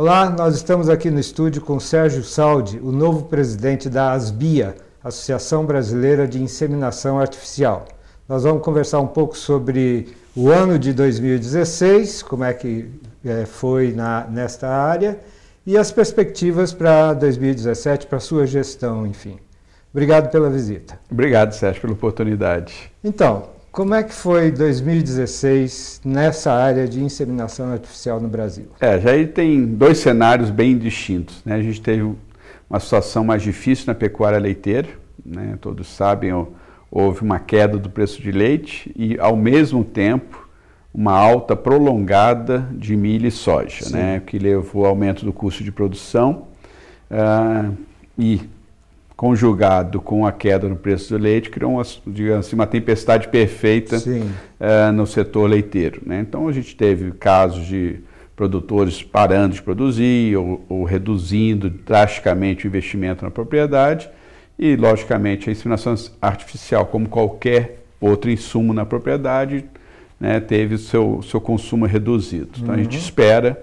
Olá, nós estamos aqui no estúdio com Sérgio Saldi, o novo presidente da ASBIA, Associação Brasileira de Inseminação Artificial. Nós vamos conversar um pouco sobre o ano de 2016, como é que é, foi na, nesta área, e as perspectivas para 2017, para sua gestão, enfim. Obrigado pela visita. Obrigado, Sérgio, pela oportunidade. Então, como é que foi 2016 nessa área de inseminação artificial no Brasil? É, já aí tem dois cenários bem distintos. Né? A gente teve uma situação mais difícil na pecuária leiteira, né? todos sabem, houve uma queda do preço de leite e, ao mesmo tempo, uma alta prolongada de milho e soja, né? que levou ao aumento do custo de produção. Uh, e conjugado com a queda no preço do leite, criou uma, digamos assim, uma tempestade perfeita uh, no setor leiteiro. Né? Então a gente teve casos de produtores parando de produzir ou, ou reduzindo drasticamente o investimento na propriedade e, logicamente, a inseminação artificial, como qualquer outro insumo na propriedade, né, teve o seu, seu consumo reduzido. Então uhum. a gente uhum. espera,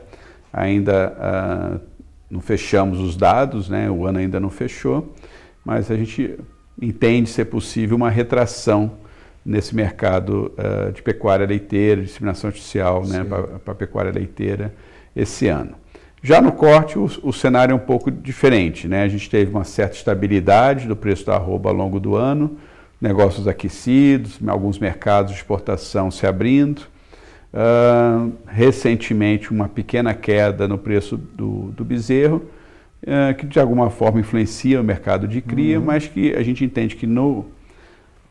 ainda uh, não fechamos os dados, né, o ano ainda não fechou, mas a gente entende ser possível uma retração nesse mercado uh, de pecuária leiteira, de disseminação artificial né, para pecuária leiteira esse ano. Já no corte, o, o, cenário é um pouco diferente. Né? A gente teve uma certa estabilidade do preço da arroba ao longo do ano, negócios aquecidos, alguns mercados de exportação se abrindo. Uh, recentemente, uma pequena queda no preço do, do bezerro, é, que de alguma forma influencia o mercado de cria, uhum. mas que a gente entende que no,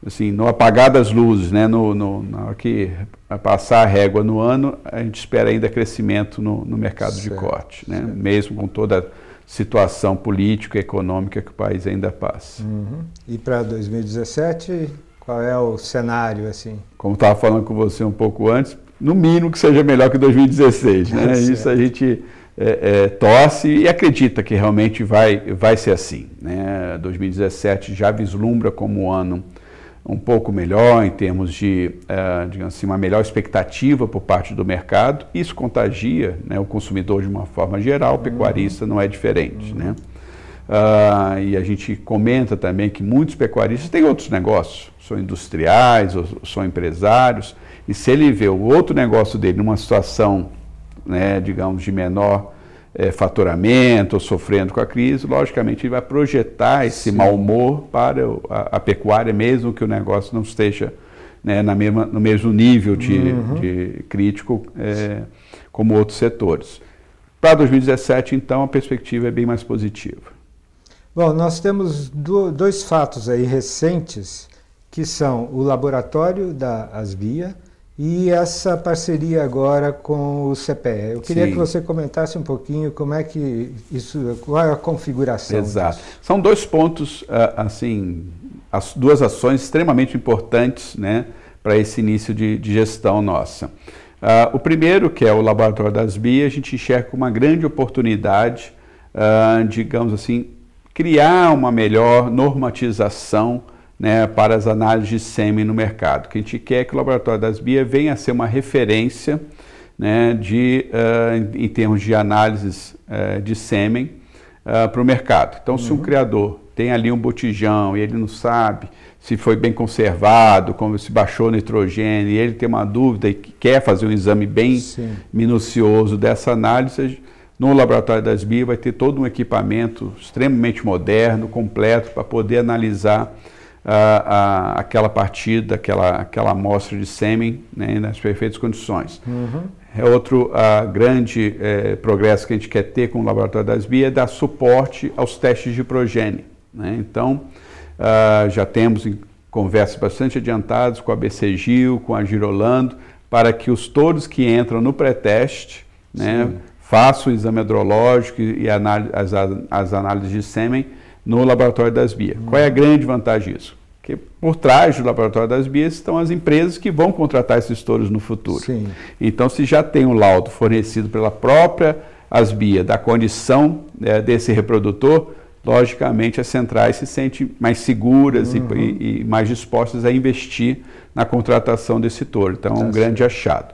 assim, no apagar das luzes, né, no, no, na hora que passar a régua no ano, a gente espera ainda crescimento no, no mercado certo, de corte, né, mesmo com toda a situação política e econômica que o país ainda passa. Uhum. E para 2017, qual é o cenário? assim? Como estava falando com você um pouco antes, no mínimo que seja melhor que 2016. Né? Isso a gente é, é, torce e acredita que realmente vai, vai ser assim. Né? 2017 já vislumbra como um ano um pouco melhor em termos de, é, digamos assim, uma melhor expectativa por parte do mercado. Isso contagia né, o consumidor de uma forma geral, o pecuarista não é diferente. Uhum. Né? Ah, e a gente comenta também que muitos pecuaristas têm outros negócios, são industriais, ou, são empresários, e se ele vê o outro negócio dele numa situação né, digamos, de menor é, faturamento, ou sofrendo com a crise, logicamente ele vai projetar esse Sim. mau humor para a, a, pecuária, mesmo que o negócio não esteja né, na mesma, no mesmo nível de, uhum. de crítico é, como outros setores. Para 2017, então, a perspectiva é bem mais positiva. Bom, nós temos do, dois fatos aí recentes, que são o laboratório da Asbia e essa parceria agora com o CPE. Eu queria Sim. que você comentasse um pouquinho como é que isso, qual é a configuração. Exato. Disso. São dois pontos, ah, assim, as duas ações extremamente importantes, né, para esse início de, de gestão nossa. Uh, o primeiro, que é o Laboratório das BIA, a gente enxerga uma grande oportunidade, uh, digamos assim, criar uma melhor normatização né, para as análises de sêmen no mercado. O que a gente quer é que o Laboratório das Bia venha a ser uma referência né, de, uh, em termos de análises uh, de sêmen uh, para o mercado. Então, uhum. se um uhum. criador tem ali um botijão e ele não sabe se foi bem conservado, como se baixou o nitrogênio, e ele tem uma dúvida e quer fazer um exame bem Sim. minucioso dessa análise, no laboratório das BIA vai ter todo um equipamento extremamente moderno, completo, para poder analisar a, a, aquela partida, aquela, aquela amostra de sêmen né, nas perfeitas condições. Uhum. É outro grande é, progresso que a gente quer ter com o Laboratório das Bia é dar suporte aos testes de progênie. Né? Então, já temos conversas bastante adiantadas com a BCGIL, com a Girolando, para que os touros que entram no pré-teste né, façam o exame hidrológico e, as, as análises de sêmen no laboratório das BIA. Qual é a grande vantagem disso? Porque por trás do laboratório das BIA estão as empresas que vão contratar esses touros no futuro. Sim. Então, se já tem um laudo fornecido pela própria ASBIA da condição né, desse reprodutor, logicamente as centrais se sentem mais seguras uhum. e, e, mais dispostas a investir na contratação desse touro. Então, é um tá grande achado.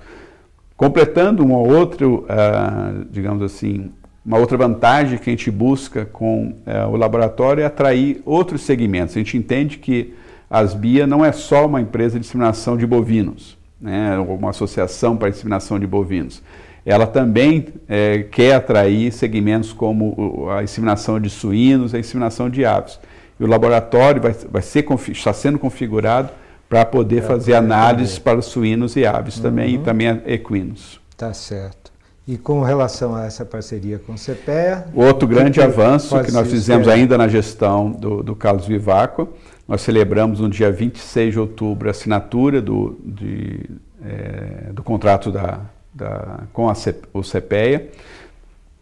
Completando um ou outro, uh, digamos assim, uma outra vantagem que a gente busca com é, o laboratório é atrair outros segmentos. A gente entende que a Asbia não é só uma empresa de disseminação de bovinos, né, uma associação para disseminação de bovinos. Ela também é, quer atrair segmentos como a inseminação de suínos, a inseminação de aves. E o laboratório vai, vai ser, está sendo configurado para poder é, fazer análises para suínos e aves uhum. também, e uhum. também equinos. Tá certo. E com relação a essa parceria com o CPEA. Outro grande que avanço que nós fizemos ser... ainda na gestão do, do Carlos Vivaco, nós celebramos no dia 26 de outubro a assinatura do, de, é, do contrato da, da, com a, o CPEA.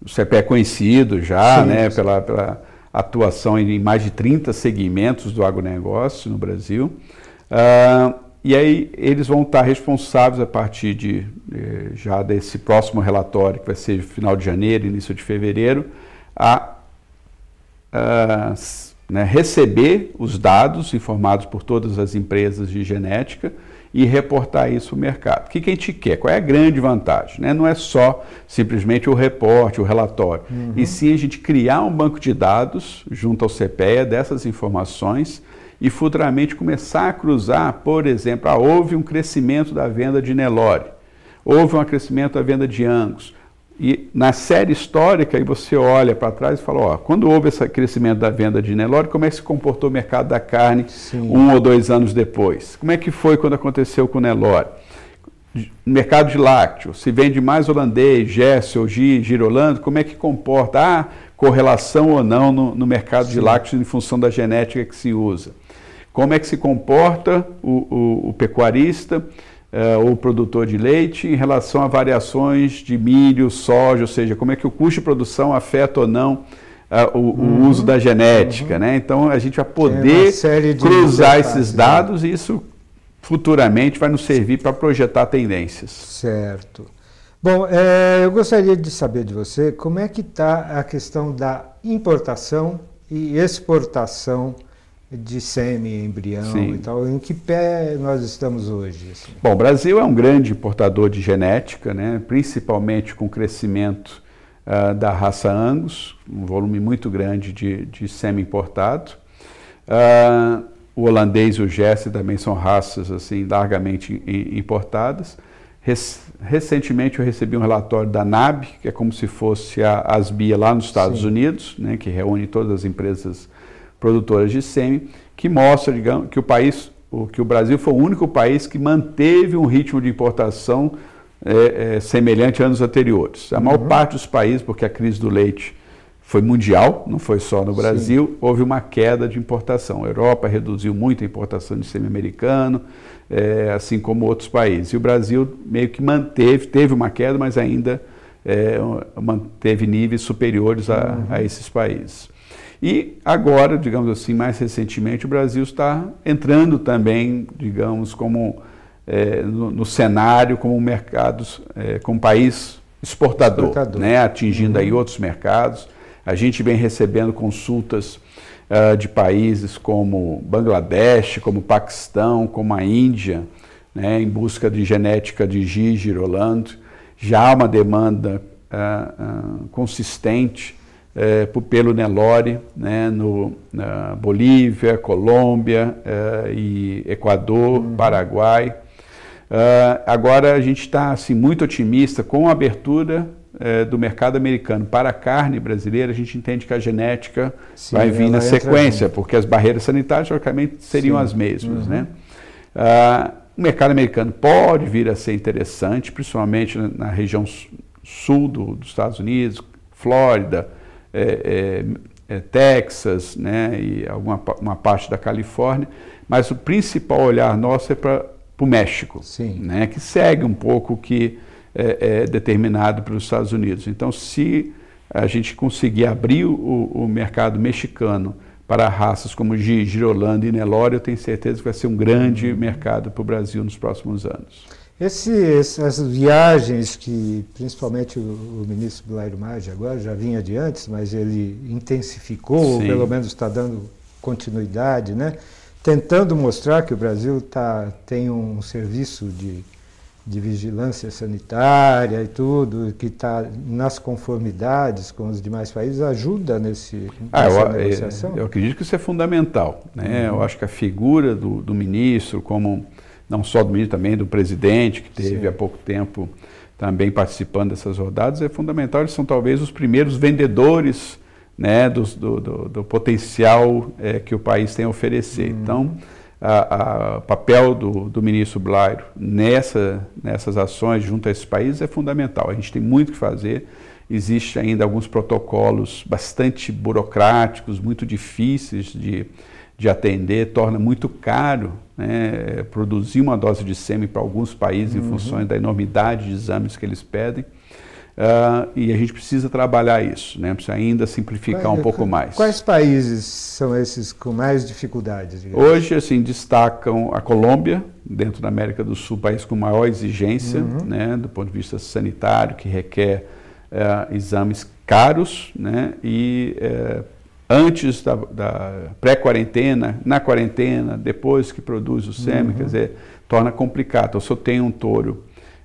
O CPEA é conhecido já sim, né, sim. Pela, pela atuação em mais de 30 segmentos do agronegócio no Brasil. Ah, e aí eles vão estar responsáveis a partir de eh, já desse próximo relatório, que vai ser final de janeiro, início de fevereiro, a, a né, receber os dados informados por todas as empresas de genética e reportar isso ao mercado. O que, que a gente quer? Qual é a grande vantagem? Né? Não é só simplesmente o reporte, o relatório, uhum. e sim a gente criar um banco de dados junto ao CPEA dessas informações e futuramente começar a cruzar, por exemplo, ah, houve um crescimento da venda de Nelore, houve um crescimento da venda de Angus. E na série histórica, aí você olha para trás e fala, ó, quando houve esse crescimento da venda de Nelore, como é que se comportou o mercado da carne Sim. um ou dois anos depois? Como é que foi quando aconteceu com Nelore? mercado de lácteo, se vende mais holandês, Gessel, Girolando, como é que comporta? Há ah, correlação ou não no, no mercado Sim. de lácteos em função da genética que se usa como é que se comporta o, o, o pecuarista eh, ou o produtor de leite em relação a variações de milho, soja, ou seja, como é que o custo de produção afeta ou não uh, o, uhum. o, uso da genética. Uhum. Né? Então a gente vai poder cruzar esses né? dados né? e isso futuramente vai nos servir para projetar tendências. Certo. Bom, é, eu gostaria de saber de você como é que está a questão da importação e exportação de semi-embrião e tal. Em que pé nós estamos hoje? Assim? Bom, o Brasil é um grande importador de genética, né? principalmente com o crescimento uh, da raça Angus, um volume muito grande de, de semi-importado. Uh, ah, o holandês e o Jesse também são raças assim largamente importadas. Recentemente eu recebi um relatório da NAB, que é como se fosse a ASBIA lá nos Estados Sim. Unidos, né, que reúne todas as empresas produtoras de sêmen, que mostra, digamos, que o país, que o Brasil foi o único país que manteve um ritmo de importação é, é, semelhante a anos anteriores. A maior uhum. parte dos países, porque a crise do leite foi mundial, não foi só no Brasil, Sim. houve uma queda de importação. A Europa reduziu muito a importação de sêmen americano, é, assim como outros países. E o Brasil meio que manteve, teve uma queda, mas ainda é, manteve níveis superiores a, uhum. a esses países. E agora, digamos assim, mais recentemente, o Brasil está entrando também, digamos, como é, no, no, cenário, como mercados, é, eh, como país exportador, exportador. Né? atingindo uhum. aí outros mercados. A gente vem recebendo consultas uh, de países como Bangladesh, como Paquistão, como a Índia, né? em busca de genética de Gigi Rolando. Já há uma demanda uh, uh, consistente é, pelo Nelore, né, no, na Bolívia, Colômbia, é, e Equador, uhum. Paraguai. Uh, agora a gente está assim, muito otimista com a abertura é, do mercado americano para a carne brasileira, a gente entende que a genética Sim, vai vir na sequência, porque as barreiras sanitárias, logicamente, seriam Sim. as mesmas. Uhum. Né? Uh, o mercado americano pode vir a ser interessante, principalmente na, na região sul do, dos Estados Unidos, Flórida, é, é, é, Texas né, e alguma uma parte da Califórnia, mas o principal olhar nosso é para o México, Sim. Né, que segue um pouco o que é, é, determinado pelos Estados Unidos. Então, se a gente conseguir abrir o, o mercado mexicano para raças como Girolando e Nelore, eu tenho certeza que vai ser um grande uhum. mercado para o Brasil nos próximos anos. Esse, essas viagens que, principalmente, o, o ministro Blair Maggi agora já vinha de antes, mas ele intensificou, ou pelo menos está dando continuidade, né? tentando mostrar que o Brasil tá, tem um serviço de, de vigilância sanitária e tudo, que está nas conformidades com os demais países, ajuda nesse, ah, nessa eu, eh, negociação? Eu, eu acredito que isso é fundamental. Né? Uhum. Eu acho que a figura do, do ministro como não só do ministro, também do presidente, que teve Sim. há pouco tempo também participando dessas rodadas, é fundamental. Eles são talvez os primeiros vendedores né, do, do, do, do potencial é, que o país tem a oferecer. Hum. Então, o papel do, do ministro Blairo nessa, nessas ações junto a esses países é fundamental. A gente tem muito que fazer. Existe ainda alguns protocolos bastante burocráticos, muito difíceis de, de atender, torna muito caro né, produzir uma dose de sêmen para alguns países uhum. em função da enormidade de exames que eles pedem. Uh, e a gente precisa trabalhar isso, né? precisa ainda simplificar um é, pouco mais. Quais países são esses com mais dificuldades? Digamos? Hoje, assim, destacam a Colômbia, dentro da América do Sul, país com maior exigência, uhum. né, do ponto de vista sanitário, que requer uh, exames caros né, e uh, antes da, da pré-quarentena, na quarentena, depois que produz o sêmen, uhum. quer dizer, torna complicado. Eu só tenho um touro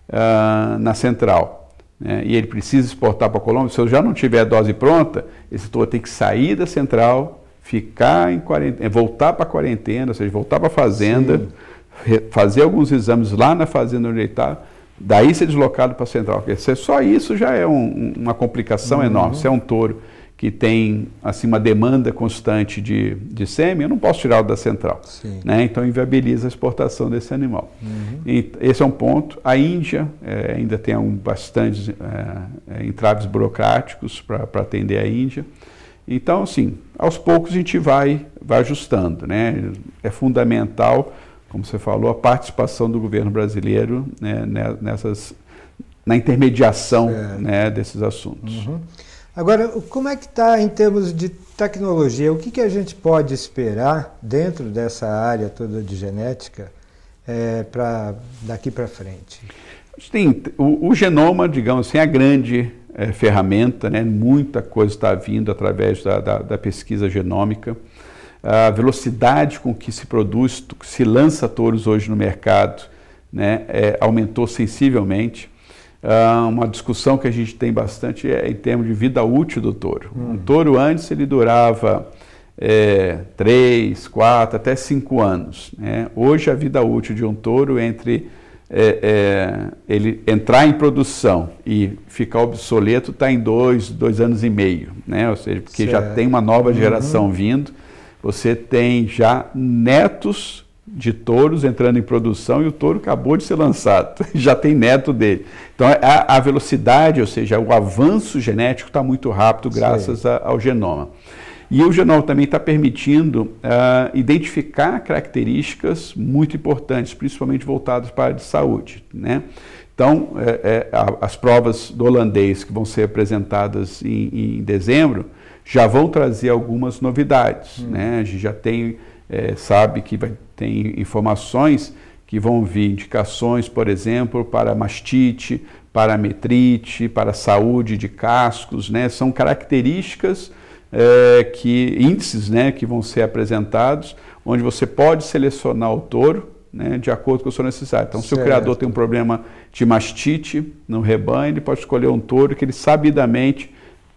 uh, na central né, e ele precisa exportar para a Colômbia. Se eu já não tiver a dose pronta, esse touro tem que sair da central, ficar em quarentena, eh, voltar para a quarentena, ou seja, voltar para a fazenda, fazer alguns exames lá na fazenda onde ele está, daí ser deslocado para a central. Quer só isso já é um, uma complicação uhum. enorme. Se é um touro que tem assim, uma demanda constante de, de sêmen, eu não posso tirá-lo da central. Né? Então, inviabiliza a exportação desse animal. Uhum. esse é um ponto. A Índia é, ainda tem um, bastantes é, é entraves burocráticos para atender a Índia. Então, assim, aos poucos a gente vai, vai ajustando. Né? É fundamental, como você falou, a participação do governo brasileiro né, nessas, na intermediação é. né, desses assuntos. Uhum. Agora, como é que está em termos de tecnologia? O que, que a gente pode esperar dentro dessa área toda de genética é, eh, para daqui para frente? Tem, o, o, genoma, digamos assim, é a grande é, ferramenta, né? muita coisa está vindo através da, da, da pesquisa genômica. A velocidade com que se produz, se lança touros hoje no mercado, né, é, aumentou sensivelmente. Ah, uma discussão que a gente tem bastante é em termos de vida útil do touro. Hum. Um touro antes ele durava é, quatro até cinco anos. Né? Hoje a vida útil de um touro entre é, é, ele entrar em produção e ficar obsoleto está em dois dois anos e meio. Né? Ou seja, porque certo. já tem uma nova uhum. geração uhum. vindo, você tem já netos de touros entrando em produção e o touro acabou de ser lançado, já tem neto dele. Então é, a, a velocidade, ou seja, o avanço genético está muito rápido graças a, ao genoma. E o genoma também está permitindo uh, identificar características muito importantes, principalmente voltadas para a área de saúde. Né? Então, é, é, as provas do holandês que vão ser apresentadas em, em dezembro, já vão trazer algumas novidades, hum. né? A gente já tem, é, sabe que vai, tem informações que vão vir indicações, por exemplo, para mastite, para metrite, para saúde de cascos, né? São características é, que índices, né, que vão ser apresentados, onde você pode selecionar o touro né, de acordo com a sua necessidade. Então, certo. se o criador tem um problema de mastite no rebanho, ele pode escolher um touro que ele sabidamente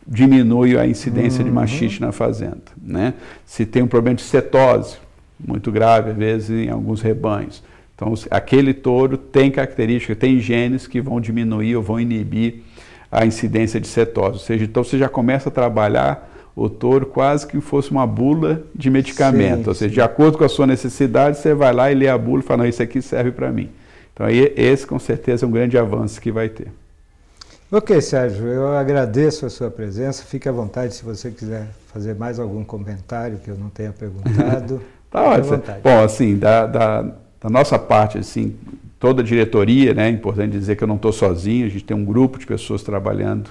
diminui a incidência uhum. de mastite na fazenda. Né? Se tem um problema de cetose, muito grave às vezes em alguns rebanhos. Então, aquele touro tem características, tem genes que vão diminuir ou vão inibir a incidência de cetose. Ou seja, então você já começa a trabalhar o touro quase que fosse uma bula de medicamento. Sim, ou seja, sim. de acordo com a sua necessidade, você vai lá e lê a bula e fala, não, isso aqui serve para mim. Então, esse com certeza é um grande avanço que vai ter. Ok, Sérgio, eu agradeço a sua presença. Fique à vontade se você quiser fazer mais algum comentário que eu não tenha perguntado. tá ótimo. Bom, assim, da, da, da, nossa parte, assim, toda a diretoria, né, é importante dizer que eu não estou sozinho, a gente tem um grupo de pessoas trabalhando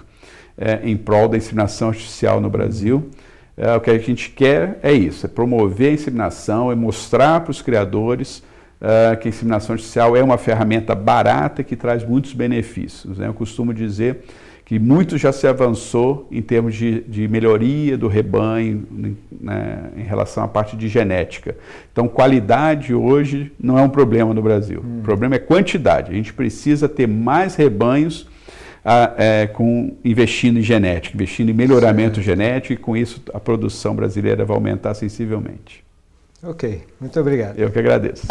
é, em prol da inseminação artificial no Brasil. É, o que a gente quer é isso, é promover a inseminação, é mostrar para os criadores uh, que a inseminação artificial é uma ferramenta barata que traz muitos benefícios. Né? Eu costumo dizer que muito já se avançou em termos de, de melhoria do rebanho né, né em relação à parte de genética. Então, qualidade hoje não é um problema no Brasil. Hum. O problema é quantidade. A gente precisa ter mais rebanhos a, ah, é, com, investindo em genética, investindo em melhoramento certo. genético, e com isso a produção brasileira vai aumentar sensivelmente. Ok, muito obrigado. Eu que agradeço.